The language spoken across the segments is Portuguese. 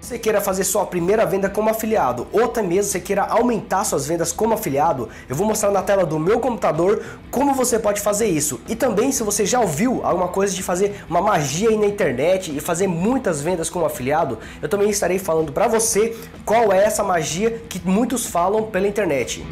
você queira fazer sua primeira venda como afiliado ou até mesmo você queira aumentar suas vendas como afiliado, eu vou mostrar na tela do meu computador como você pode fazer isso. E também se você já ouviu alguma coisa de fazer uma magia aí na internet e fazer muitas vendas como afiliado, eu também estarei falando para você qual é essa magia que muitos falam pela internet.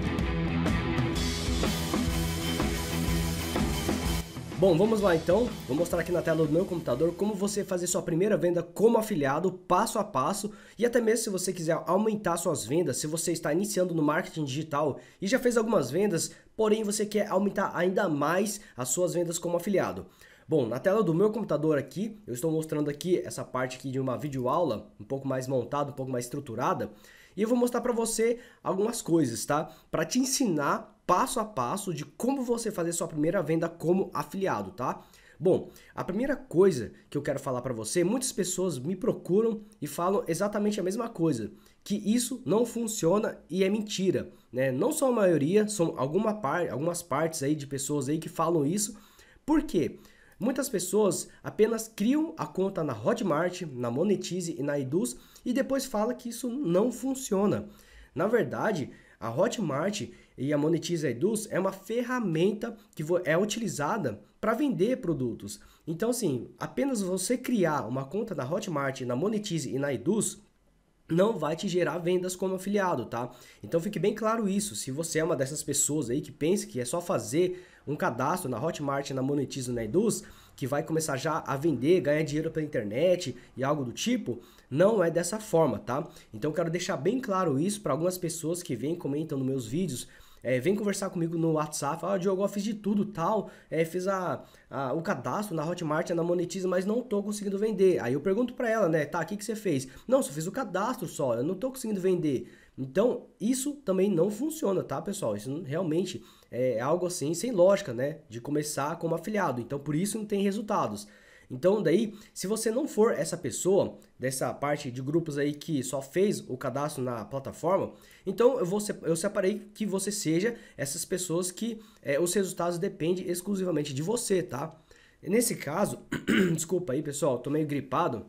Bom, vamos lá então. Vou mostrar aqui na tela do meu computador como você fazer sua primeira venda como afiliado, passo a passo, e até mesmo se você quiser aumentar suas vendas, se você está iniciando no marketing digital e já fez algumas vendas, porém você quer aumentar ainda mais as suas vendas como afiliado. Bom, na tela do meu computador aqui, eu estou mostrando aqui essa parte aqui de uma videoaula, um pouco mais montada, um pouco mais estruturada, e eu vou mostrar para você algumas coisas, tá? Para te ensinar passo a passo de como você fazer sua primeira venda como afiliado, tá? Bom, a primeira coisa que eu quero falar para você, muitas pessoas me procuram e falam exatamente a mesma coisa, que isso não funciona e é mentira, né? Não só a maioria, são alguma parte, algumas partes aí de pessoas aí que falam isso. Por quê? Muitas pessoas apenas criam a conta na Hotmart, na Monetize e na Eduz e depois fala que isso não funciona. Na verdade, a Hotmart e a Monetize Eduz é uma ferramenta que é utilizada para vender produtos. Então, assim, apenas você criar uma conta na Hotmart, na Monetize e na Eduz não vai te gerar vendas como afiliado, tá? Então fique bem claro isso. Se você é uma dessas pessoas aí que pensa que é só fazer um cadastro na Hotmart, na Monetize, na Eduz, que vai começar já a vender, ganhar dinheiro pela internet e algo do tipo, não é dessa forma, tá? Então quero deixar bem claro isso para algumas pessoas que vêm e comentam nos meus vídeos é, vem conversar comigo no WhatsApp, fala, ah, Diogo, eu fiz de tudo tal, é, fiz a, a, o cadastro na Hotmart, na Monetiza, mas não tô conseguindo vender. Aí eu pergunto para ela, né, tá, o que, que você fez? Não, só fiz o cadastro só, eu não tô conseguindo vender. Então, isso também não funciona, tá, pessoal? Isso realmente é algo assim, sem lógica, né, de começar como afiliado. Então, por isso não tem resultados. Então daí, se você não for essa pessoa dessa parte de grupos aí que só fez o cadastro na plataforma, então eu, vou, eu separei que você seja essas pessoas que é, os resultados dependem exclusivamente de você, tá? Nesse caso, desculpa aí pessoal, tô meio gripado,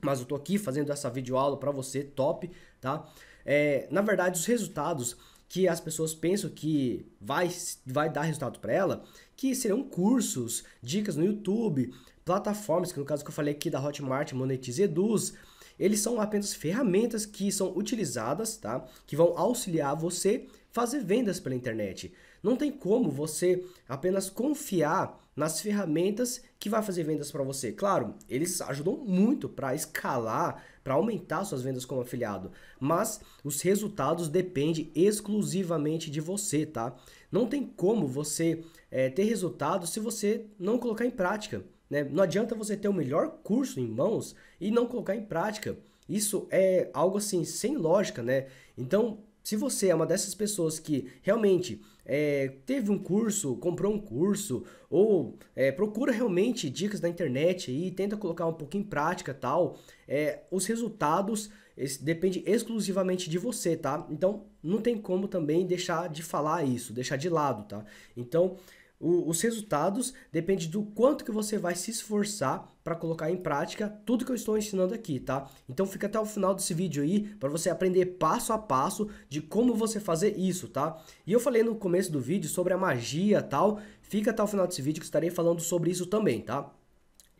mas eu tô aqui fazendo essa videoaula para você, top, tá? É, na verdade, os resultados que as pessoas pensam que vai, vai dar resultado para ela, que serão cursos, dicas no YouTube, plataformas, que no caso que eu falei aqui da Hotmart, Monetize Eduz, eles são apenas ferramentas que são utilizadas, tá? Que vão auxiliar você fazer vendas pela internet. Não tem como você apenas confiar nas ferramentas que vai fazer vendas para você. Claro, eles ajudam muito para escalar, para aumentar suas vendas como afiliado, mas os resultados dependem exclusivamente de você, tá? Não tem como você é, ter resultado se você não colocar em prática. Né? Não adianta você ter o melhor curso em mãos e não colocar em prática. Isso é algo assim, sem lógica, né? Então, se você é uma dessas pessoas que realmente é, teve um curso, comprou um curso, ou é, procura realmente dicas na internet e tenta colocar um pouco em prática tal, é, os resultados dependem depende exclusivamente de você, tá? Então não tem como também deixar de falar isso, deixar de lado, tá? Então o, os resultados depende do quanto que você vai se esforçar para colocar em prática tudo que eu estou ensinando aqui, tá? Então fica até o final desse vídeo aí para você aprender passo a passo de como você fazer isso, tá? E eu falei no começo do vídeo sobre a magia tal, fica até o final desse vídeo que estarei falando sobre isso também, tá?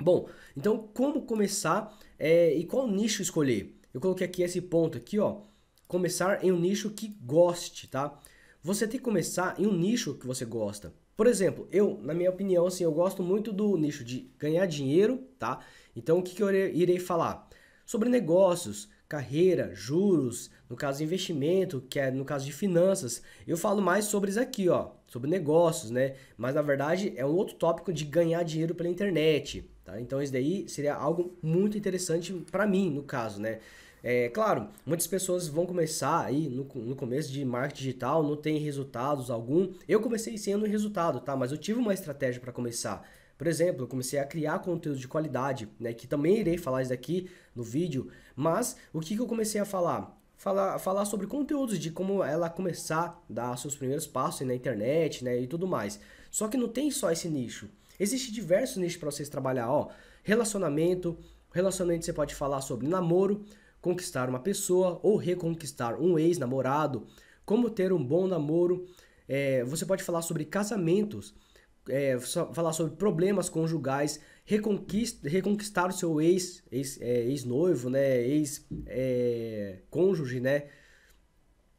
Bom, então como começar é, e qual nicho escolher? Eu coloquei aqui esse ponto aqui, ó, começar em um nicho que goste, tá? Você tem que começar em um nicho que você gosta. Por exemplo, eu, na minha opinião, assim, eu gosto muito do nicho de ganhar dinheiro, tá? Então, o que, que eu irei falar? Sobre negócios, carreira, juros, no caso investimento, que é no caso de finanças. Eu falo mais sobre isso aqui, ó, sobre negócios, né? Mas na verdade é um outro tópico de ganhar dinheiro pela internet, tá? Então isso daí seria algo muito interessante para mim, no caso, né? É, claro, muitas pessoas vão começar aí no, no começo de marketing digital, não tem resultados algum. Eu comecei sendo resultado, tá? Mas eu tive uma estratégia para começar. Por exemplo, eu comecei a criar conteúdo de qualidade, né? Que também irei falar isso daqui no vídeo. Mas o que, que eu comecei a falar? Falar, falar sobre conteúdos de como ela começar a dar seus primeiros passos na internet, né? E tudo mais. Só que não tem só esse nicho. Existem diversos nichos para vocês trabalhar, ó. Relacionamento, relacionamento você pode falar sobre namoro, conquistar uma pessoa ou reconquistar um ex-namorado, como ter um bom namoro. É, você pode falar sobre casamentos, é, falar sobre problemas conjugais, reconquistar o seu ex, ex, é, né, ex noivo né? Ex-cônjuge, né?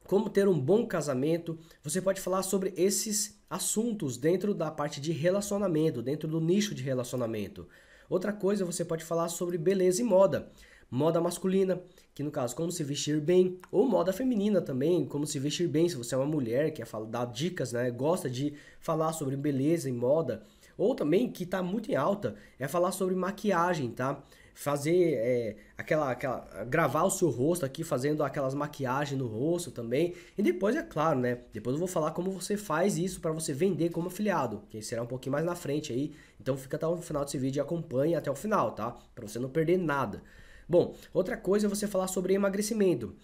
como ter um bom casamento. Você pode falar sobre esses assuntos dentro da parte de relacionamento, dentro do nicho de relacionamento. Outra coisa, você pode falar sobre beleza e moda moda masculina, que no caso, como se vestir bem, ou moda feminina também, como se vestir bem, se você é uma mulher que é dar dicas, né, gosta de falar sobre beleza e moda, ou também que está muito em alta, é falar sobre maquiagem, tá? Fazer é, aquela, aquela. gravar o seu rosto aqui, fazendo aquelas maquiagens no rosto também. E depois, é claro, né? Depois eu vou falar como você faz isso para você vender como afiliado, que será um pouquinho mais na frente aí. Então fica até o final desse vídeo e acompanhe até o final, tá? Para você não perder nada. Bom, outra coisa é você falar sobre emagrecimento.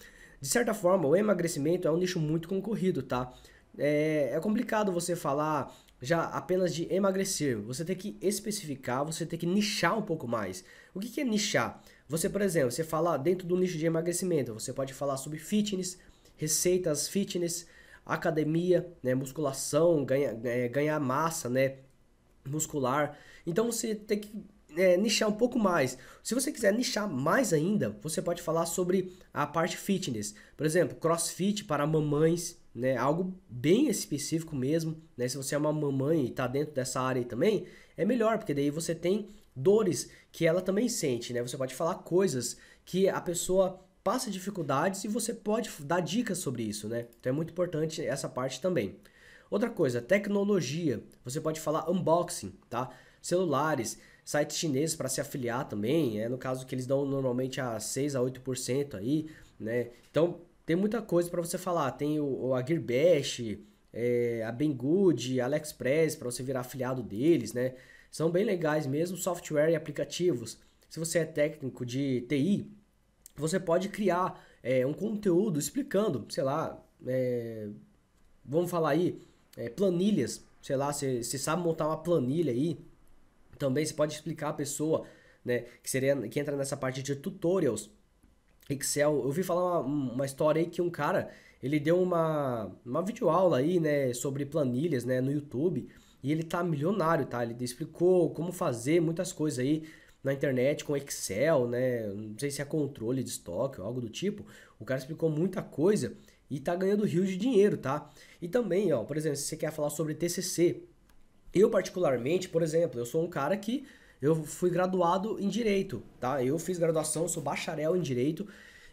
De certa forma, o emagrecimento é um nicho muito concorrido, tá? É, é complicado você falar já apenas de emagrecer. Você tem que especificar, você tem que nichar um pouco mais. O que, que é nichar? Você, por exemplo, você fala dentro do nicho de emagrecimento, você pode falar sobre fitness, receitas fitness, academia, né, musculação, ganha, é, ganhar massa, né, muscular. Então você tem que é, nichar um pouco mais. Se você quiser nichar mais ainda, você pode falar sobre a parte fitness. Por exemplo, crossfit para mamães, né? Algo bem específico mesmo, né? Se você é uma mamãe e está dentro dessa área também, é melhor, porque daí você tem dores que ela também sente, né? Você pode falar coisas que a pessoa passa dificuldades e você pode dar dicas sobre isso, né? Então é muito importante essa parte também. Outra coisa, tecnologia. Você pode falar unboxing, tá? Celulares, sites chineses para se afiliar também, é no caso que eles dão normalmente a 6 a 8% aí, né? Então, tem muita coisa para você falar, tem o, o a Gearbash, é, a Banggood, a AliExpress para você virar afiliado deles, né? São bem legais mesmo, software e aplicativos. Se você é técnico de TI, você pode criar é, um conteúdo explicando, sei lá, é, vamos falar aí, é, planilhas, sei lá, você sabe montar uma planilha aí, também você pode explicar a pessoa, né, que, seria, que entra nessa parte de tutorials, Excel. Eu vi falar uma, uma história aí que um cara, ele deu uma, uma videoaula aí, né, sobre planilhas, né, no YouTube, e ele tá milionário, tá? Ele explicou como fazer muitas coisas aí na internet com Excel, né, não sei se é controle de estoque ou algo do tipo. O cara explicou muita coisa e tá ganhando rios de dinheiro, tá? E também, ó, por exemplo, se você quer falar sobre TCC, eu, particularmente, por exemplo, eu sou um cara que eu fui graduado em Direito, tá? Eu fiz graduação, sou bacharel em Direito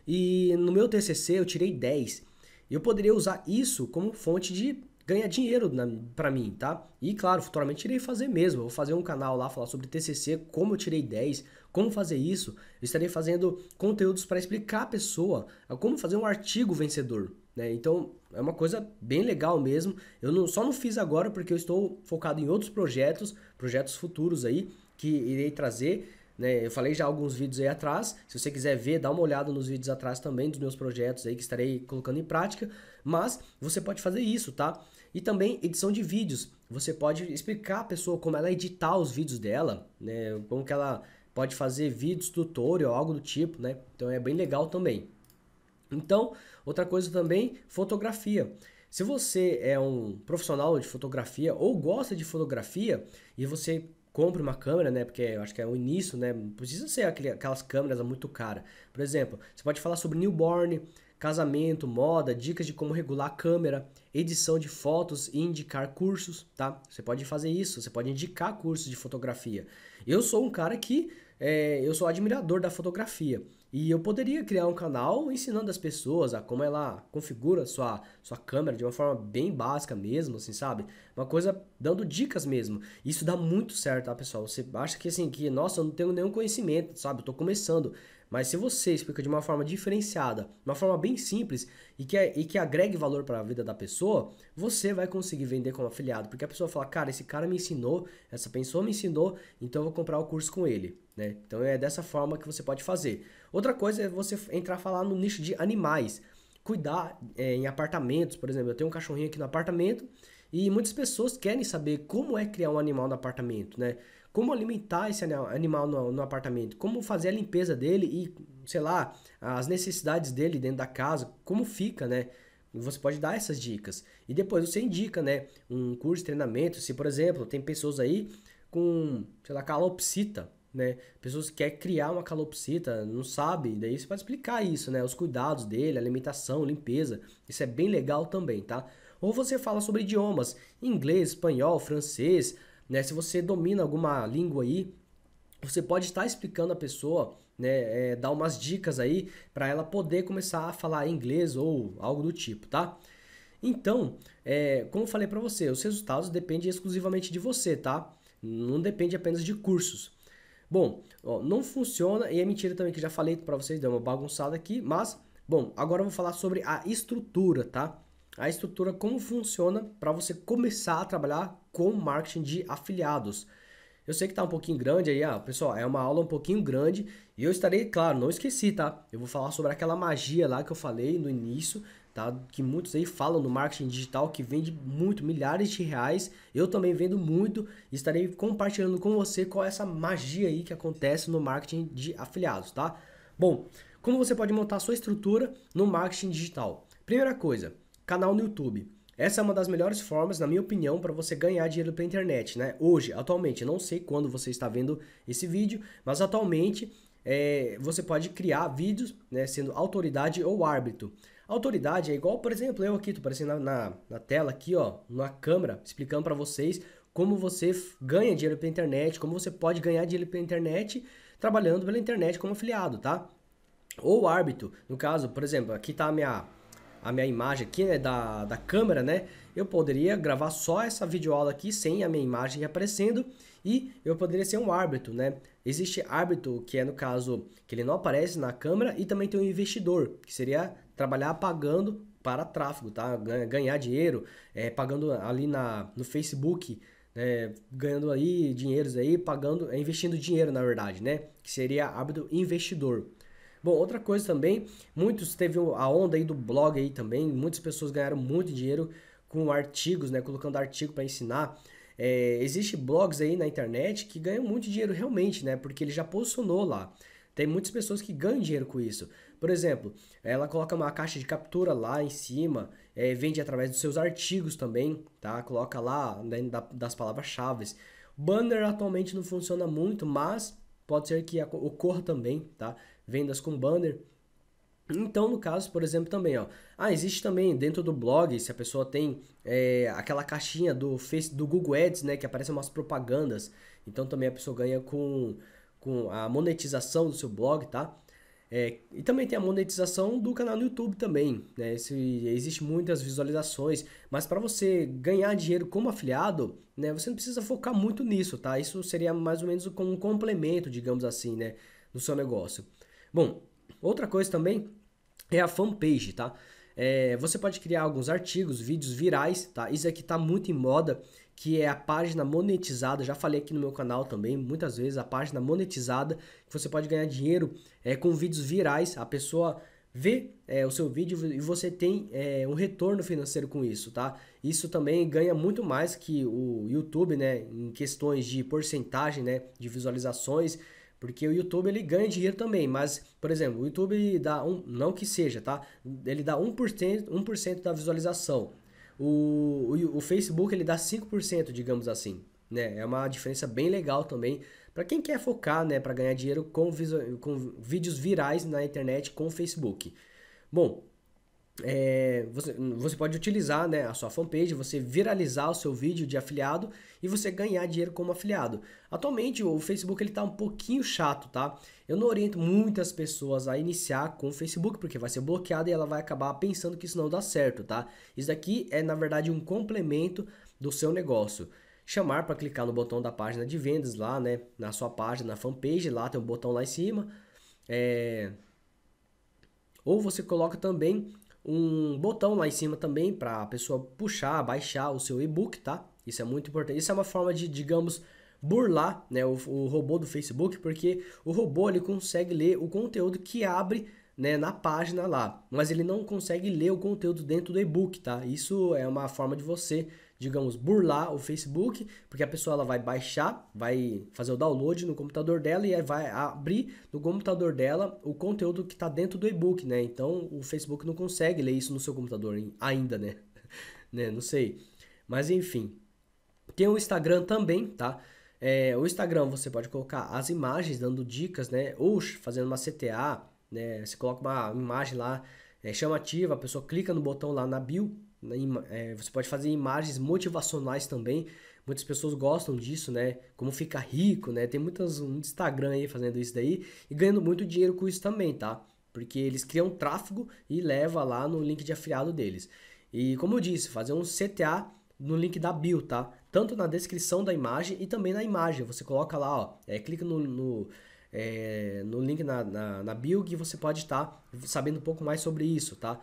e no meu TCC eu tirei 10. Eu poderia usar isso como fonte de ganhar dinheiro para mim, tá? E claro, futuramente irei fazer mesmo. Eu vou fazer um canal lá falar sobre TCC, como eu tirei 10, como fazer isso. Eu estarei fazendo conteúdos para explicar a pessoa como fazer um artigo vencedor, né? Então é uma coisa bem legal mesmo. Eu não, só não fiz agora porque eu estou focado em outros projetos, projetos futuros aí, que irei trazer. Né? Eu falei já alguns vídeos aí atrás. Se você quiser ver, dá uma olhada nos vídeos atrás também dos meus projetos aí que estarei colocando em prática. Mas você pode fazer isso, tá? E também edição de vídeos. Você pode explicar a pessoa como ela editar os vídeos dela, né? Como que ela pode fazer vídeos tutorial, algo do tipo, né? Então é bem legal também. Então, outra coisa também, fotografia. Se você é um profissional de fotografia ou gosta de fotografia e você compra uma câmera, né? Porque eu acho que é o início, né? Não precisa ser aquele, aquelas câmeras muito caras. Por exemplo, você pode falar sobre newborn, casamento, moda, dicas de como regular a câmera, edição de fotos e indicar cursos, tá? Você pode fazer isso, você pode indicar cursos de fotografia. Eu sou um cara que é, eu sou admirador da fotografia. E eu poderia criar um canal ensinando as pessoas a como ela configura sua, sua câmera de uma forma bem básica mesmo, assim, sabe? Uma coisa dando dicas mesmo. Isso dá muito certo, tá, pessoal? Você acha que assim, que, nossa, eu não tenho nenhum conhecimento, sabe? Eu tô começando. Mas se você explica de uma forma diferenciada, uma forma bem simples e que, é, e que agregue valor para a vida da pessoa, você vai conseguir vender como afiliado. Porque a pessoa fala, cara, esse cara me ensinou, essa pessoa me ensinou, então eu vou comprar o curso com ele. Né? Então é dessa forma que você pode fazer. Outra coisa é você entrar a falar no nicho de animais. Cuidar é, em apartamentos, por exemplo. Eu tenho um cachorrinho aqui no apartamento e muitas pessoas querem saber como é criar um animal no apartamento, né? Como alimentar esse animal no, no apartamento, como fazer a limpeza dele e, sei lá, as necessidades dele dentro da casa, como fica, né? Você pode dar essas dicas. E depois você indica, né? Um curso de treinamento. Se, por exemplo, tem pessoas aí com, sei lá, calopsita né? Pessoas que querem criar uma calopsita, não sabe, daí você pode explicar isso, né? Os cuidados dele, alimentação, limpeza. Isso é bem legal também, tá? Ou você fala sobre idiomas, inglês, espanhol, francês, né? Se você domina alguma língua aí, você pode estar explicando a pessoa, né? É, dar umas dicas aí para ela poder começar a falar inglês ou algo do tipo, tá? Então, é, como eu falei para você, os resultados dependem exclusivamente de você, tá? Não depende apenas de cursos. Bom, ó, não funciona e é mentira também que já falei para vocês, deu uma bagunçada aqui, mas bom, agora eu vou falar sobre a estrutura, tá? A estrutura como funciona para você começar a trabalhar com marketing de afiliados. Eu sei que tá um pouquinho grande aí, ah, pessoal, é uma aula um pouquinho grande e eu estarei, claro, não esqueci, tá? Eu vou falar sobre aquela magia lá que eu falei no início tá? Que muitos aí falam no marketing digital que vende muito, milhares de reais. Eu também vendo muito. Estarei compartilhando com você qual é essa magia aí que acontece no marketing de afiliados, tá? Bom, como você pode montar sua estrutura no marketing digital? Primeira coisa, canal no YouTube. Essa é uma das melhores formas, na minha opinião, para você ganhar dinheiro pela internet, né? Hoje, atualmente, não sei quando você está vendo esse vídeo, mas atualmente é, você pode criar vídeos, né, sendo autoridade ou árbitro. Autoridade é igual, por exemplo, eu aqui, tô aparecendo na, na, na tela aqui, ó, na câmera, explicando para vocês como você ganha dinheiro pela internet, como você pode ganhar dinheiro pela internet trabalhando pela internet como afiliado, tá? Ou árbitro, no caso, por exemplo, aqui tá a minha, a minha imagem aqui, né, da, da câmera, né? Eu poderia gravar só essa videoaula aqui sem a minha imagem aparecendo e eu poderia ser um árbitro, né? Existe árbitro que é no caso que ele não aparece na câmera e também tem um investidor, que seria trabalhar pagando para tráfego, tá? Ganhar dinheiro, é, pagando ali na, no Facebook, né? ganhando aí dinheiros aí, pagando, eh, investindo dinheiro na verdade, né? Que seria hábito investidor. Bom, outra coisa também, muitos teve a onda aí do blog aí também, muitas pessoas ganharam muito dinheiro com artigos, né? Colocando artigo para ensinar. É, existe blogs aí na internet que ganham muito dinheiro realmente, né? Porque ele já posicionou lá. Tem muitas pessoas que ganham dinheiro com isso. Por exemplo, ela coloca uma caixa de captura lá em cima, é, vende através dos seus artigos também, tá? Coloca lá né, dentro das palavras-chave. Banner atualmente não funciona muito, mas pode ser que ocorra também, tá? Vendas com banner. Então, no caso, por exemplo, também, ó. Ah, existe também dentro do blog, se a pessoa tem é, aquela caixinha do Facebook, do Google Ads, né, que aparecem umas propagandas. Então, também a pessoa ganha com, com a monetização do seu blog, tá? É, e também tem a monetização do canal no YouTube também, né? Esse, existe muitas visualizações, mas para você ganhar dinheiro como afiliado, né? Você não precisa focar muito nisso, tá? Isso seria mais ou menos como um complemento, digamos assim, né? Do seu negócio. Bom, outra coisa também é a fanpage, tá? É, você pode criar alguns artigos, vídeos virais, tá? Isso aqui tá muito em moda que é a página monetizada. Já falei aqui no meu canal também muitas vezes a página monetizada que você pode ganhar dinheiro é, com vídeos virais. A pessoa vê é, o seu vídeo e você tem é, um retorno financeiro com isso, tá? Isso também ganha muito mais que o YouTube, né? Em questões de porcentagem, né? De visualizações, porque o YouTube ele ganha dinheiro também, mas, por exemplo, o YouTube dá um, não que seja, tá? Ele dá 1%, 1 da visualização o, o, o Facebook ele dá 5%, digamos assim. Né? É uma diferença bem legal também para quem quer focar, né, para ganhar dinheiro com, com vídeos virais na internet com Facebook. Bom, é, você, você pode utilizar né, a sua fanpage, você viralizar o seu vídeo de afiliado e você ganhar dinheiro como afiliado. Atualmente o Facebook ele está um pouquinho chato, tá? Eu não oriento muitas pessoas a iniciar com o Facebook porque vai ser bloqueada e ela vai acabar pensando que isso não dá certo, tá? Isso daqui é na verdade um complemento do seu negócio chamar para clicar no botão da página de vendas lá, né? Na sua página, na fanpage, lá tem um botão lá em cima. É... Ou você coloca também um botão lá em cima também para a pessoa puxar, baixar o seu e-book, tá? Isso é muito importante. Isso é uma forma de, digamos, burlar né, o, o, robô do Facebook, porque o robô ele consegue ler o conteúdo que abre né, na página lá, mas ele não consegue ler o conteúdo dentro do e-book, tá? Isso é uma forma de você digamos, burlar o Facebook, porque a pessoa ela vai baixar, vai fazer o download no computador dela e vai abrir no computador dela o conteúdo que está dentro do e-book, né? Então o Facebook não consegue ler isso no seu computador ainda, né? né? Não sei. Mas enfim. Tem o Instagram também, tá? É, o Instagram você pode colocar as imagens dando dicas, né? Ou fazendo uma CTA, né? Você coloca uma imagem lá é, chamativa, a pessoa clica no botão lá na bio é, você pode fazer imagens motivacionais também. Muitas pessoas gostam disso, né? Como ficar rico, né? Tem muitas, muito Instagram aí fazendo isso daí e ganhando muito dinheiro com isso também, tá? Porque eles criam tráfego e leva lá no link de afiliado deles. E como eu disse, fazer um CTA no link da bio, tá? Tanto na descrição da imagem e também na imagem. Você coloca lá, ó, é, clica no, no é, no link na, na, na bio que você pode estar tá sabendo um pouco mais sobre isso, tá?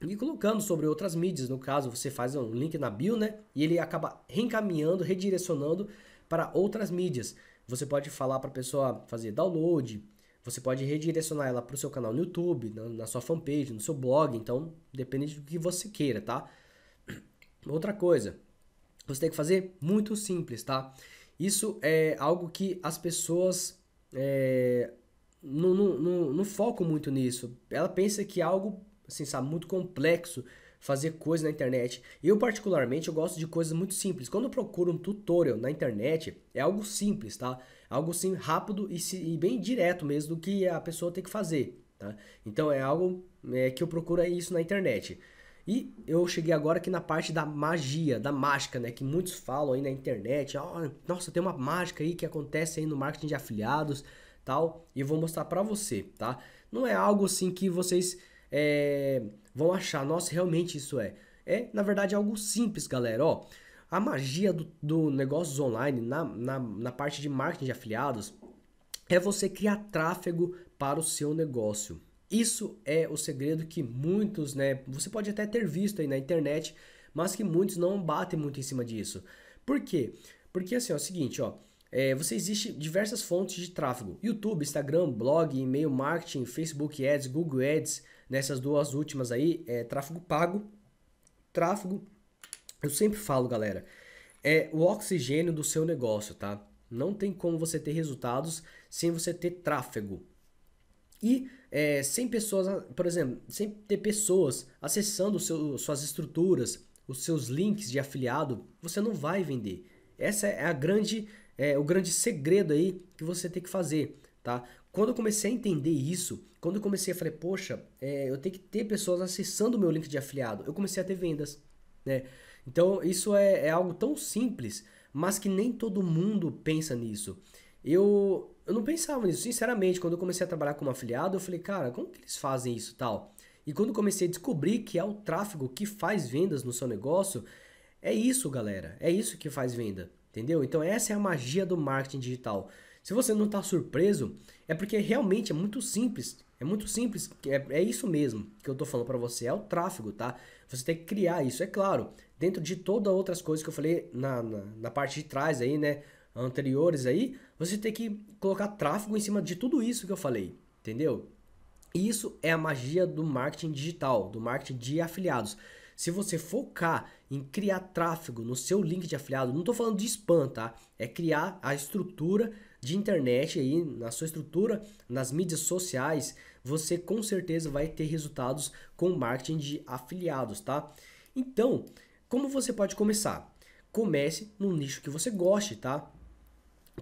e colocando sobre outras mídias. No caso, você faz um link na bio, né? E ele acaba reencaminhando, redirecionando para outras mídias. Você pode falar para a pessoa fazer download, você pode redirecionar ela para o seu canal no YouTube, na, na, sua fanpage, no seu blog. Então, depende do que você queira, tá? Outra coisa, você tem que fazer muito simples, tá? Isso é algo que as pessoas é, não, não, não, não focam muito nisso. Ela pensa que é algo assim, sabe, muito complexo fazer coisas na internet. Eu particularmente eu gosto de coisas muito simples. Quando eu procuro um tutorial na internet, é algo simples, tá? Algo sim rápido e, e, bem direto mesmo do que a pessoa tem que fazer, tá? Então é algo é, que eu procuro é isso na internet. E eu cheguei agora aqui na parte da magia, da mágica, né? Que muitos falam aí na internet. Oh, nossa, tem uma mágica aí que acontece aí no marketing de afiliados, tal. E eu vou mostrar para você, tá? Não é algo assim que vocês é, vão achar, nossa, realmente isso é. É, na verdade, algo simples, galera. Ó, a magia do, do negócios online na, na, na parte de marketing de afiliados é você criar tráfego para o seu negócio. Isso é o segredo que muitos, né? Você pode até ter visto aí na internet, mas que muitos não batem muito em cima disso. Por quê? Porque assim, ó, é o seguinte, ó. É, você existe diversas fontes de tráfego: YouTube, Instagram, blog, e-mail marketing, Facebook Ads, Google Ads, nessas duas últimas aí, é tráfego pago. Tráfego, eu sempre falo, galera, é o oxigênio do seu negócio, tá? Não tem como você ter resultados sem você ter tráfego. E é, sem pessoas, por exemplo, sem ter pessoas acessando seu, suas estruturas, os seus links de afiliado, você não vai vender. Essa é a grande, é, o grande segredo aí que você tem que fazer, tá? Quando eu comecei a entender isso, quando eu comecei a falar, poxa, é, eu tenho que ter pessoas acessando o meu link de afiliado, eu comecei a ter vendas, né? Então isso é, é algo tão simples, mas que nem todo mundo pensa nisso. Eu, eu não pensava nisso, sinceramente, quando eu comecei a trabalhar como afiliado, eu falei, cara, como que eles fazem isso tal? E quando eu comecei a descobrir que é o tráfego que faz vendas no seu negócio, é isso, galera. É isso que faz venda, entendeu? Então essa é a magia do marketing digital. Se você não está surpreso, é porque realmente é muito simples. É muito simples, é, é isso mesmo que eu estou falando para você, é o tráfego, tá? Você tem que criar isso, é claro. Dentro de todas as outras coisas que eu falei na, na, na parte de trás aí, né? Anteriores aí, você tem que colocar tráfego em cima de tudo isso que eu falei, entendeu? Isso é a magia do marketing digital, do marketing de afiliados. Se você focar em criar tráfego no seu link de afiliado, não estou falando de spam, tá? É criar a estrutura de internet aí, na sua estrutura, nas mídias sociais, você com certeza vai ter resultados com marketing de afiliados, tá? Então, como você pode começar? Comece no nicho que você goste, tá?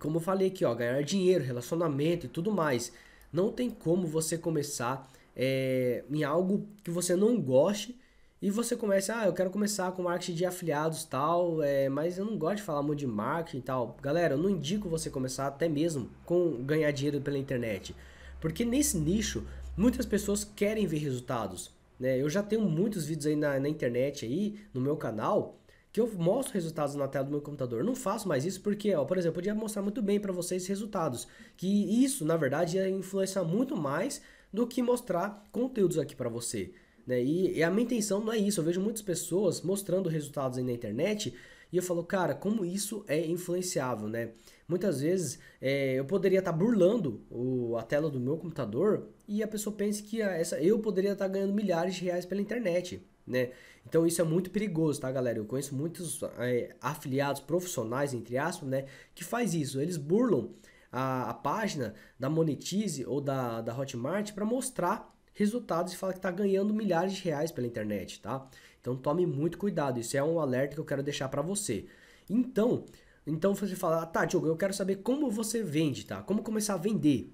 Como eu falei aqui, ó, ganhar dinheiro, relacionamento e tudo mais. Não tem como você começar é, em algo que você não goste e você começa, ah, eu quero começar com marketing de afiliados tal, é, mas eu não gosto de falar muito de marketing e tal. Galera, eu não indico você começar até mesmo com ganhar dinheiro pela internet. Porque nesse nicho, muitas pessoas querem ver resultados. Né? Eu já tenho muitos vídeos aí na, na internet aí, no meu canal, que eu mostro resultados na tela do meu computador. Eu não faço mais isso porque, ó, por exemplo, eu podia mostrar muito bem para vocês resultados, que isso, na verdade, ia influenciar muito mais do que mostrar conteúdos aqui para você. Né? E, e, a minha intenção não é isso. Eu vejo muitas pessoas mostrando resultados aí na internet e eu falo, cara, como isso é influenciável, né? Muitas vezes é, eu poderia estar tá burlando o, a tela do meu computador e a pessoa pensa que a, essa, eu poderia estar tá ganhando milhares de reais pela internet. Né? Então isso é muito perigoso, tá, galera? Eu conheço muitos é, afiliados profissionais, entre aspas, né, que faz isso. Eles burlam a, a página da Monetize ou da, da Hotmart para mostrar resultados e fala que está ganhando milhares de reais pela internet, tá? Então tome muito cuidado, isso é um alerta que eu quero deixar para você. Então, então você fala, ah, tá, Diogo, eu quero saber como você vende, tá? Como começar a vender?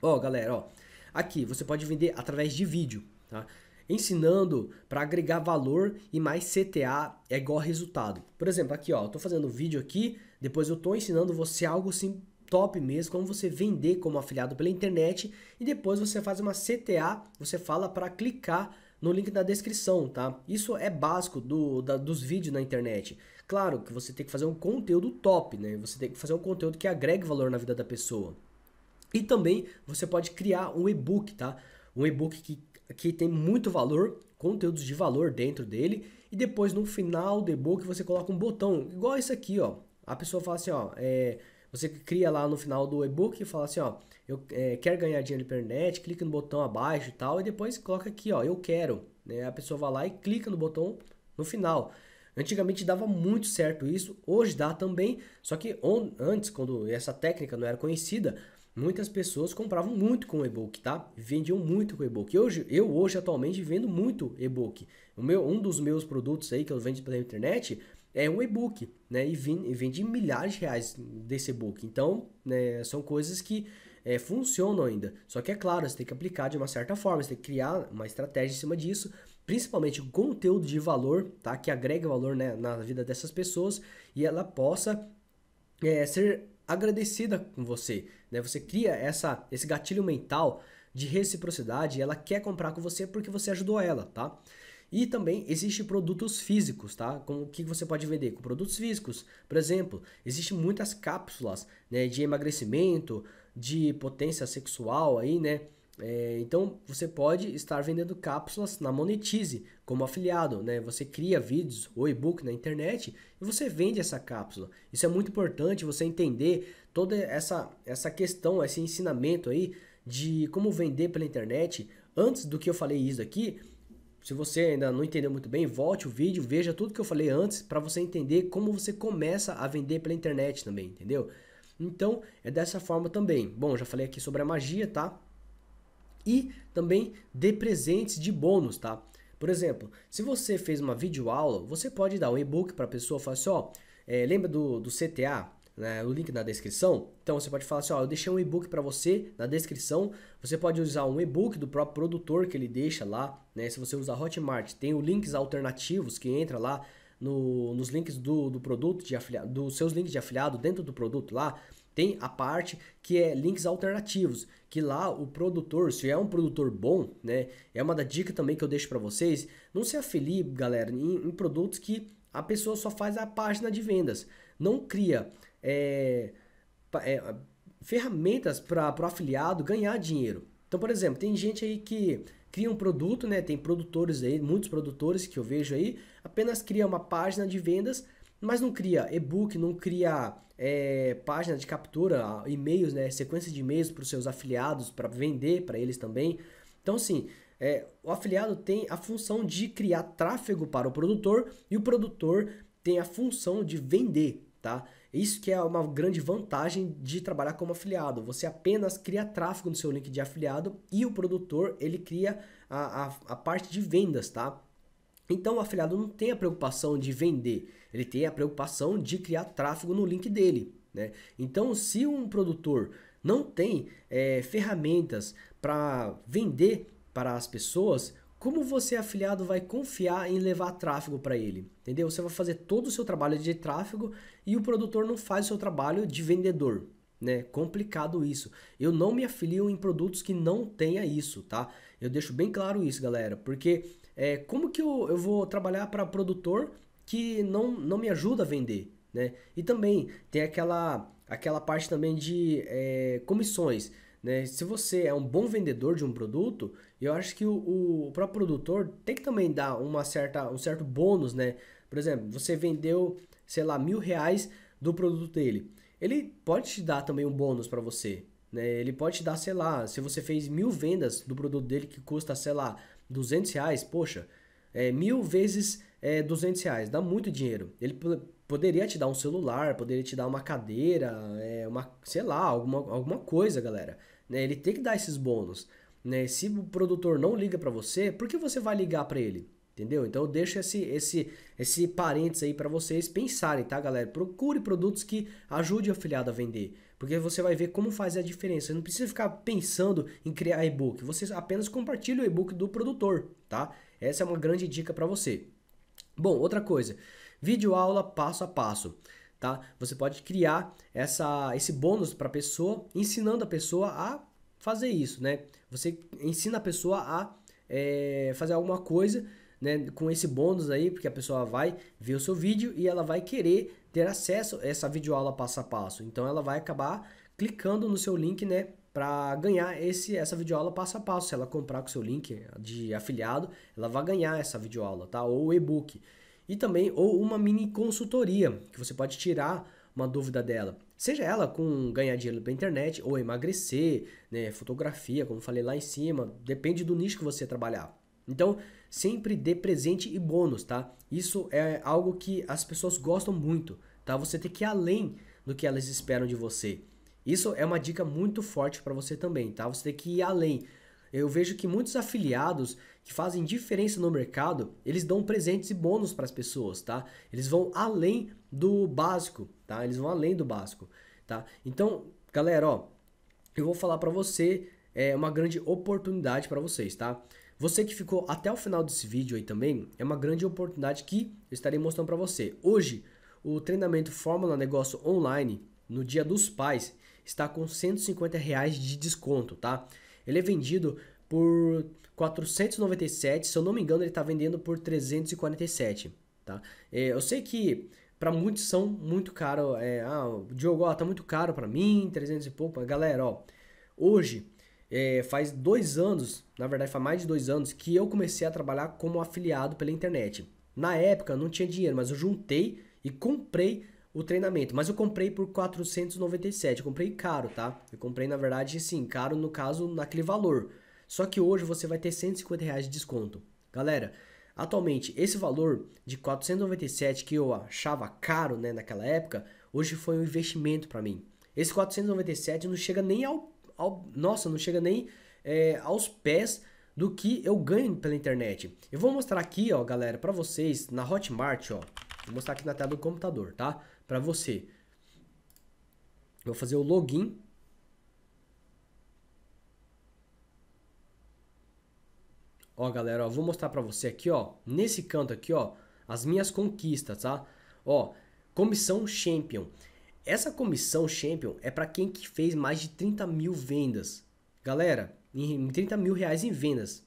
Ó, galera, ó, aqui você pode vender através de vídeo, tá? Ensinando para agregar valor e mais CTA é igual resultado. Por exemplo, aqui ó, eu tô fazendo vídeo aqui, depois eu tô ensinando você algo sim, top mesmo, como você vender como afiliado pela internet e depois você faz uma CTA, você fala para clicar no link da descrição, tá? Isso é básico do, da, dos vídeos na internet. Claro que você tem que fazer um conteúdo top, né? Você tem que fazer um conteúdo que agregue valor na vida da pessoa. E também você pode criar um e-book, tá? Um e-book que, que tem muito valor, conteúdos de valor dentro dele. E depois no final do e-book você coloca um botão, igual esse aqui, ó. A pessoa fala assim, ó, é você cria lá no final do e-book e fala assim, ó, eu é, quero ganhar dinheiro pela internet, clica no botão abaixo e tal, e depois coloca aqui, ó, eu quero. Né? A pessoa vai lá e clica no botão no final. Antigamente dava muito certo isso, hoje dá também, só que on, antes, quando essa técnica não era conhecida, muitas pessoas compravam muito com e-book, tá? Vendiam muito com e-book. Hoje, eu hoje atualmente vendo muito e-book. O meu, um dos meus produtos aí que eu vendo pela internet é um e-book, né? E vende milhares de reais desse e-book. Então, né, são coisas que é, funcionam ainda. Só que é claro, você tem que aplicar de uma certa forma, você tem que criar uma estratégia em cima disso, principalmente conteúdo de valor, tá? Que agrega valor né, na vida dessas pessoas e ela possa é, ser agradecida com você, né? Você cria essa, esse gatilho mental de reciprocidade, ela quer comprar com você porque você ajudou ela, tá? E também existe produtos físicos, tá? Com o que você pode vender com produtos físicos. Por exemplo, existem muitas cápsulas né, de emagrecimento, de potência sexual aí, né? É, então você pode estar vendendo cápsulas na Monetize como afiliado, né? Você cria vídeos ou e-book na internet e você vende essa cápsula. Isso é muito importante você entender toda essa essa questão, esse ensinamento aí de como vender pela internet. Antes do que eu falei isso aqui, se você ainda não entendeu muito bem, volte o vídeo, veja tudo que eu falei antes para você entender como você começa a vender pela internet também, entendeu? Então, é dessa forma também. Bom, já falei aqui sobre a magia, tá? E também dê presentes de bônus, tá? Por exemplo, se você fez uma videoaula, você pode dar um e-book para a pessoa, falar assim, ó, é, lembra do, do CTA? né, o link na descrição. Então você pode falar assim, ó, eu deixei um e-book para você na descrição. Você pode usar um e-book do próprio produtor que ele deixa lá, né? Se você usar Hotmart, tem os links alternativos que entra lá no, nos links do, do produto de afiliado, dos seus links de afiliado dentro do produto lá, tem a parte que é links alternativos, que lá o produtor, se é um produtor bom, né, é uma da dica também que eu deixo para vocês, não se afilie, galera, em, em produtos que a pessoa só faz a página de vendas, não cria é, é, ferramentas para o afiliado ganhar dinheiro. Então, por exemplo, tem gente aí que cria um produto, né? Tem produtores aí, muitos produtores que eu vejo aí, apenas cria uma página de vendas, mas não cria e-book, não cria é, página de captura, e-mails, né? Sequência de e-mails para os seus afiliados, para vender para eles também. Então, assim, é, o afiliado tem a função de criar tráfego para o produtor e o produtor tem a função de vender, tá? Isso que é uma grande vantagem de trabalhar como afiliado. Você apenas cria tráfego no seu link de afiliado e o produtor ele cria a, a, a parte de vendas, tá? Então o afiliado não tem a preocupação de vender, ele tem a preocupação de criar tráfego no link dele. Né? Então, se um produtor não tem é, ferramentas para vender para as pessoas, como você afiliado vai confiar em levar tráfego para ele? Entendeu? Você vai fazer todo o seu trabalho de tráfego e o produtor não faz o seu trabalho de vendedor, né? Complicado isso. Eu não me afilio em produtos que não tenha isso, tá? Eu deixo bem claro isso, galera, porque é, como que eu, eu vou trabalhar para produtor que não, não me ajuda a vender, né? E também tem aquela aquela parte também de é, comissões. Né? Se você é um bom vendedor de um produto, eu acho que o, o próprio produtor tem que também dar uma certa, um certo bônus, né? Por exemplo, você vendeu, sei lá, mil reais do produto dele. Ele pode te dar também um bônus para você. Né? Ele pode te dar, sei lá, se você fez mil vendas do produto dele que custa, sei lá, 200 reais, poxa, é, mil vezes é, 200 reais, dá muito dinheiro. Ele poderia te dar um celular, poderia te dar uma cadeira, é, uma, sei lá, alguma, alguma coisa, galera. Né? Ele tem que dar esses bônus. Né? Se o produtor não liga para você, por que você vai ligar para ele? Entendeu? Então eu deixo esse, esse, esse parênteses aí para vocês pensarem, tá, galera? Procure produtos que ajude o afiliado a vender, porque você vai ver como faz a diferença. Você não precisa ficar pensando em criar e-book, você apenas compartilha o e-book do produtor, tá? Essa é uma grande dica para você. Bom, outra coisa, vídeo aula passo a passo. Tá? Você pode criar essa, esse bônus para a pessoa, ensinando a pessoa a fazer isso, né? Você ensina a pessoa a é, fazer alguma coisa né, com esse bônus aí, porque a pessoa vai ver o seu vídeo e ela vai querer ter acesso a essa videoaula passo a passo. Então ela vai acabar clicando no seu link, né, para ganhar esse essa videoaula passo a passo. Se ela comprar com seu link de afiliado, ela vai ganhar essa videoaula, tá? Ou e-book e também ou uma mini consultoria que você pode tirar uma dúvida dela. Seja ela com ganhar dinheiro pela internet ou emagrecer, né, fotografia, como falei lá em cima, depende do nicho que você trabalhar. Então, sempre dê presente e bônus, tá? Isso é algo que as pessoas gostam muito, tá? Você tem que ir além do que elas esperam de você. Isso é uma dica muito forte para você também, tá? Você tem que ir além. Eu vejo que muitos afiliados que fazem diferença no mercado, eles dão presentes e bônus para as pessoas, tá? Eles vão além do básico, tá? Eles vão além do básico, tá? Então, galera, ó, eu vou falar para você é uma grande oportunidade para vocês, tá? Você que ficou até o final desse vídeo aí também, é uma grande oportunidade que eu estarei mostrando para você. Hoje, o treinamento Fórmula Negócio Online, no Dia dos Pais, está com 150 reais de desconto, tá? Ele é vendido por 497, se eu não me engano, ele está vendendo por 347, tá? É, eu sei que para muitos são muito caro, é, ah, o Diogo, ó, tá muito caro para mim, 300 e pouco, galera, ó, hoje é, faz dois anos, na verdade faz mais de dois anos, que eu comecei a trabalhar como afiliado pela internet. Na época não tinha dinheiro, mas eu juntei e comprei o treinamento. Mas eu comprei por 497, eu comprei caro, tá? Eu comprei, na verdade, sim, caro no caso, naquele valor. Só que hoje você vai ter 150 reais de desconto. Galera, atualmente esse valor de 497 que eu achava caro né, naquela época, hoje foi um investimento para mim. Esse 497 não chega nem ao, ao nossa, não chega nem é, aos pés do que eu ganho pela internet. Eu vou mostrar aqui, ó, galera, para vocês na Hotmart, ó. Vou mostrar aqui na tela do computador, tá? para você. Vou fazer o login. Ó, galera, ó, vou mostrar para você aqui, ó, nesse canto aqui, ó, as minhas conquistas, tá? Ó, comissão Champion. Essa comissão Champion é para quem que fez mais de 30 mil vendas. Galera, em 30 mil reais em vendas.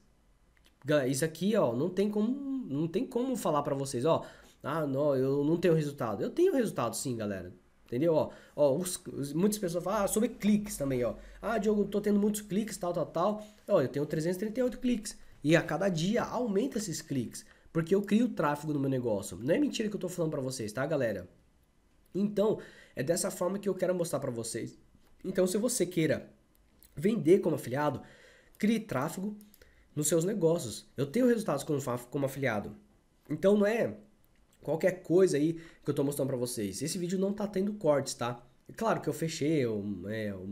Isso aqui, ó, não tem como, não tem como falar para vocês, ó. Ah, não, eu não tenho resultado. Eu tenho resultado sim, galera. Entendeu? Ó, ó os, os, muitas pessoas falam ah, sobre cliques também, ó. Ah, Diogo, tô tendo muitos cliques, tal, tal, tal. Ó, eu tenho 338 cliques. E a cada dia aumenta esses cliques. Porque eu crio tráfego no meu negócio. Não é mentira que eu tô falando para vocês, tá, galera? Então, é dessa forma que eu quero mostrar para vocês. Então, se você queira vender como afiliado, crie tráfego nos seus negócios. Eu tenho resultados como, como afiliado. Então, não é qualquer coisa aí que eu tô mostrando para vocês. Esse vídeo não tá tendo cortes, tá? É claro que eu fechei, eu, é, eu,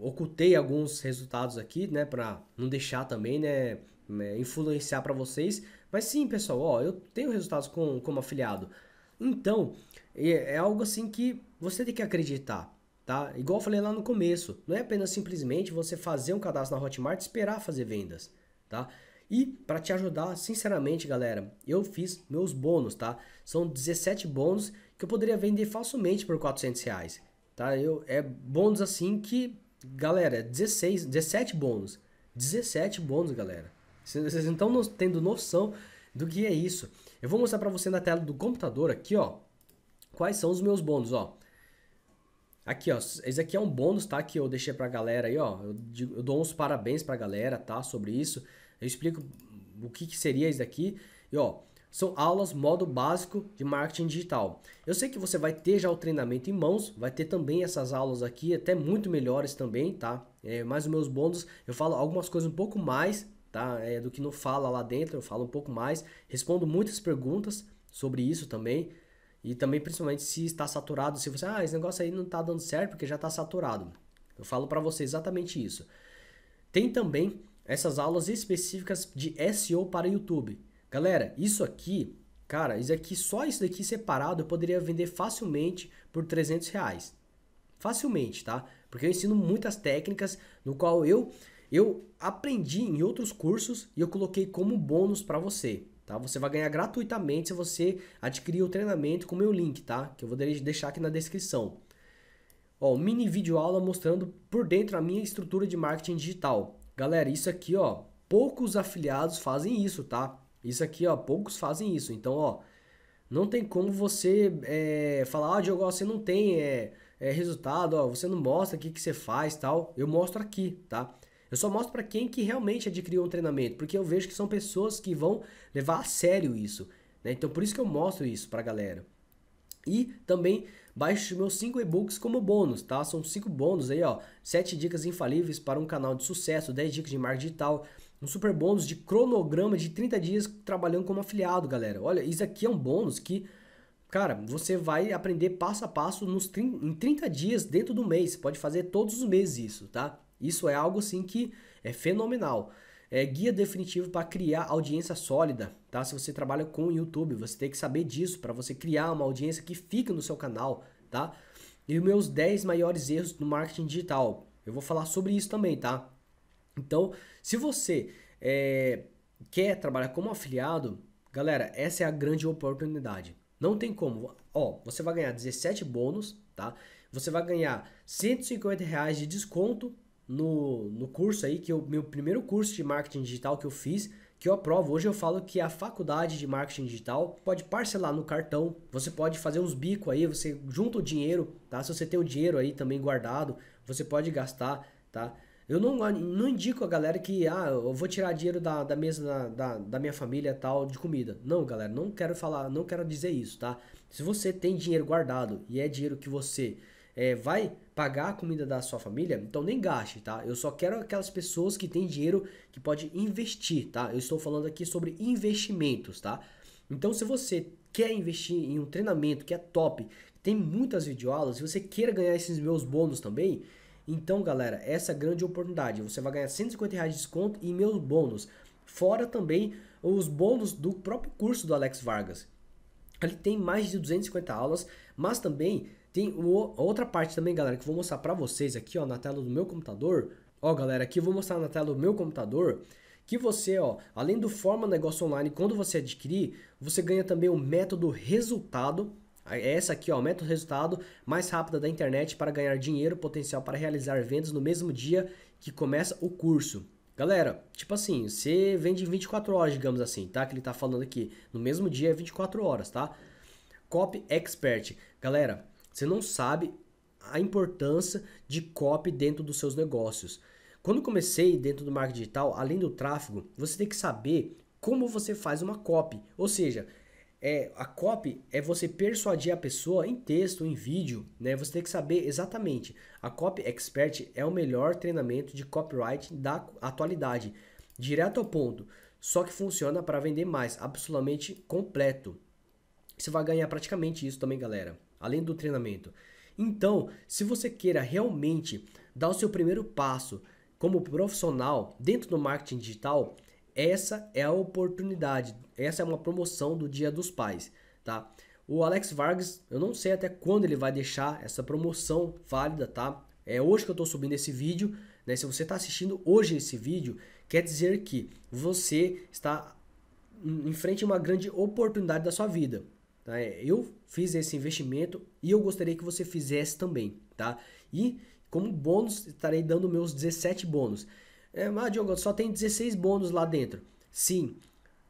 ocultei alguns resultados aqui, né, para não deixar também, né, é, influenciar para vocês. Mas sim, pessoal, ó, eu tenho resultados com, como afiliado. Então, é, é algo assim que você tem que acreditar. Tá? Igual eu falei lá no começo, não é apenas simplesmente você fazer um cadastro na Hotmart e esperar fazer vendas, tá? E para te ajudar, sinceramente, galera, eu fiz meus bônus, tá? São 17 bônus que eu poderia vender facilmente por 400 reais, tá? Eu, é bônus assim que, galera, 16, é 17 bônus. 17 bônus, galera. Vocês então não tendo noção do que é isso. Eu vou mostrar para você na tela do computador aqui, ó, quais são os meus bônus, ó. Aqui, ó, esse aqui é um bônus, tá? Que eu deixei pra galera aí, ó. Eu, eu dou uns parabéns pra galera, tá? Sobre isso. Eu explico o que, que seria isso daqui. E ó, são aulas modo básico de marketing digital. Eu sei que você vai ter já o treinamento em mãos, vai ter também essas aulas aqui, até muito melhores também, tá? É, mas os meus bônus, eu falo algumas coisas um pouco mais, tá? É, do que não fala lá dentro, eu falo um pouco mais, respondo muitas perguntas sobre isso também. E também, principalmente, se está saturado, se você, ah, esse negócio aí não está dando certo porque já está saturado. Eu falo para você exatamente isso. Tem também essas aulas específicas de SEO para YouTube. Galera, isso aqui, cara, isso aqui, só isso daqui separado eu poderia vender facilmente por 300 reais. Facilmente, tá? Porque eu ensino muitas técnicas no qual eu eu aprendi em outros cursos e eu coloquei como bônus para você, tá? Você vai ganhar gratuitamente se você adquirir o treinamento com o meu link, tá? Que eu vou deixar aqui na descrição. Ó, mini vídeo aula mostrando por dentro a minha estrutura de marketing digital. Galera, isso aqui, ó, poucos afiliados fazem isso, tá? Isso aqui, ó, poucos fazem isso. Então, ó, não tem como você é, falar, ah, Diogo, ó, você não tem é, é, resultado, ó, você não mostra o que, que você faz tal. Eu mostro aqui, tá? Eu só mostro para quem que realmente adquiriu um treinamento, porque eu vejo que são pessoas que vão levar a sério isso. Né? Então, por isso que eu mostro isso pra galera. E também Baixe meus 5 e-books como bônus, tá? São 5 bônus aí, ó. 7 dicas infalíveis para um canal de sucesso, 10 dicas de marketing digital, um super bônus de cronograma de 30 dias trabalhando como afiliado, galera. Olha, isso aqui é um bônus que Cara, você vai aprender passo a passo nos em 30 dias dentro do mês. Você pode fazer todos os meses isso, tá? Isso é algo assim que é fenomenal. É, guia definitivo para criar audiência sólida, tá? Se você trabalha com o YouTube, você tem que saber disso para você criar uma audiência que fica no seu canal, tá? E meus 10 maiores erros no marketing digital. Eu vou falar sobre isso também, tá? Então, se você é, quer trabalhar como afiliado, galera, essa é a grande oportunidade. Não tem como. Ó, você vai ganhar 17 bônus, tá? Você vai ganhar 150 reais de desconto no, no curso aí, que o meu primeiro curso de marketing digital que eu fiz, que eu aprovo. Hoje eu falo que a faculdade de marketing digital pode parcelar no cartão, você pode fazer uns bicos aí, você junta o dinheiro, tá? Se você tem o dinheiro aí também guardado, você pode gastar, tá? Eu não, não indico a galera que, ah, eu vou tirar dinheiro da, da mesa da, da, da minha família tal de comida. Não, galera, não quero falar, não quero dizer isso, tá? Se você tem dinheiro guardado e é dinheiro que você é, vai pagar a comida da sua família, então nem gaste, tá? Eu só quero aquelas pessoas que têm dinheiro que pode investir, tá? Eu estou falando aqui sobre investimentos, tá? Então, se você quer investir em um treinamento que é top, tem muitas videoaulas, se você queira ganhar esses meus bônus também, então, galera, é essa é a grande oportunidade. Você vai ganhar 150 reais de desconto e meus bônus. Fora também os bônus do próprio curso do Alex Vargas. Ele tem mais de 250 aulas, mas também tem uma, outra parte também, galera, que eu vou mostrar para vocês aqui, ó, na tela do meu computador. Ó, galera, aqui eu vou mostrar na tela do meu computador que você, ó, além do Forma Negócio Online, quando você adquirir, você ganha também o método resultado. é Essa aqui, ó, método resultado mais rápida da internet para ganhar dinheiro potencial para realizar vendas no mesmo dia que começa o curso. Galera, tipo assim, você vende 24 horas, digamos assim, tá? Que ele tá falando aqui. No mesmo dia é 24 horas, tá? Copy Expert. Galera, você não sabe a importância de copy dentro dos seus negócios. Quando comecei dentro do marketing digital, além do tráfego, você tem que saber como você faz uma copy. Ou seja, é, a copy é você persuadir a pessoa em texto, em vídeo, né? Você tem que saber exatamente. A copy expert é o melhor treinamento de copyright da atualidade, direto ao ponto. Só que funciona para vender mais, absolutamente completo. Você vai ganhar praticamente isso também, galera além do treinamento. Então, se você queira realmente dar o seu primeiro passo como profissional dentro do marketing digital, essa é a oportunidade, essa é uma promoção do Dia dos Pais, tá? O Alex Vargas, eu não sei até quando ele vai deixar essa promoção válida, tá? É hoje que eu estou subindo esse vídeo, né? Se você está assistindo hoje esse vídeo, quer dizer que você está em frente a uma grande oportunidade da sua vida. Tá? É, eu fiz esse investimento e eu gostaria que você fizesse também, tá? E como bônus, estarei dando meus 17 bônus. É, mas, Diogo, só tem 16 bônus lá dentro. Sim,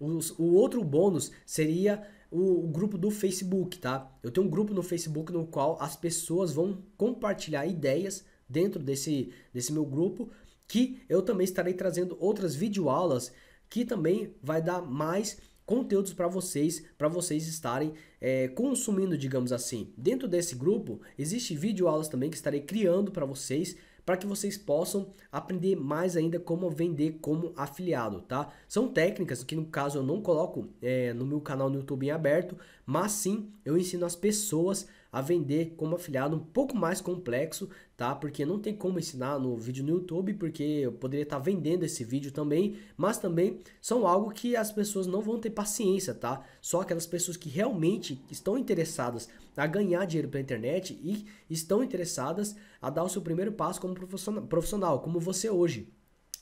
os, o outro bônus seria o, o, grupo do Facebook, tá? Eu tenho um grupo no Facebook no qual as pessoas vão compartilhar ideias dentro desse, desse meu grupo, que eu também estarei trazendo outras videoaulas que também vai dar mais conteúdos para vocês, para vocês estarem é, consumindo, digamos assim. Dentro desse grupo, existe vídeo aulas também que estarei criando para vocês, para que vocês possam aprender mais ainda como vender como afiliado, tá? São técnicas que no caso eu não coloco é, no meu canal no YouTube em aberto, mas sim eu ensino as pessoas a vender como afiliado um pouco mais complexo, tá? Porque não tem como ensinar no vídeo no YouTube, porque eu poderia estar tá vendendo esse vídeo também, mas também são algo que as pessoas não vão ter paciência, tá? Só aquelas pessoas que realmente estão interessadas a ganhar dinheiro pela internet e estão interessadas a dar o seu primeiro passo como profissional, como você hoje.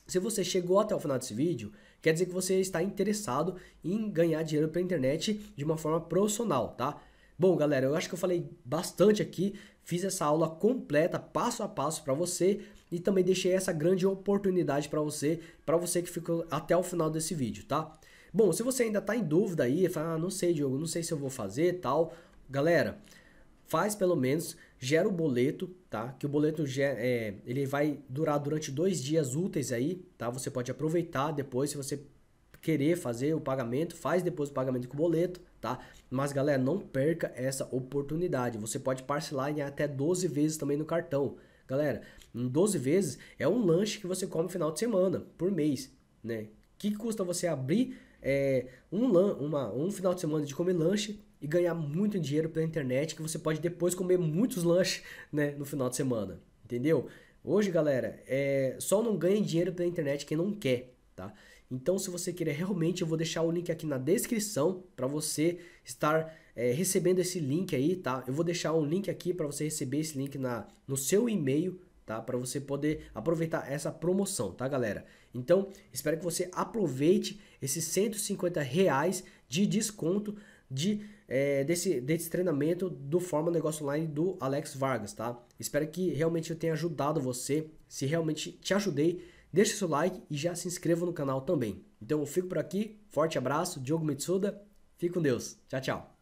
Se você chegou até o final desse vídeo, quer dizer que você está interessado em ganhar dinheiro pela internet de uma forma profissional, tá? Bom, galera, eu acho que eu falei bastante aqui Fiz essa aula completa, passo a passo para você e também deixei essa grande oportunidade para você, para você que ficou até o final desse vídeo, tá? Bom, se você ainda está em dúvida aí, fala, ah, não sei, Diogo, não sei se eu vou fazer, tal. Galera, faz pelo menos, gera o boleto, tá? Que o boleto é, ele vai durar durante dois dias úteis aí, tá? Você pode aproveitar depois, se você querer fazer o pagamento, faz depois o pagamento com o boleto, tá? Mas galera, não perca essa oportunidade. Você pode parcelar em até 12 vezes também no cartão. Galera, 12 vezes é um lanche que você come no final de semana, por mês, né? Que custa você abrir é, um, uma, um final de semana de comer lanche e ganhar muito dinheiro pela internet que você pode depois comer muitos lanches né, no final de semana, entendeu? Hoje, galera, é, só não ganha dinheiro pela internet quem não quer, tá? Então, se você quer realmente, eu vou deixar o link aqui na descrição para você estar é, recebendo esse link aí, tá? Eu vou deixar um link aqui para você receber esse link na, no seu e-mail, tá? Para você poder aproveitar essa promoção, tá, galera? Então, espero que você aproveite esses 150 reais de desconto de é, desse, desse treinamento do Forma Negócio Online do Alex Vargas, tá? Espero que realmente eu tenha ajudado você. Se realmente te ajudei, Deixe seu like e já se inscreva no canal também. Então eu fico por aqui, forte abraço, Diogo Mitsuda, fique com Deus, tchau, tchau.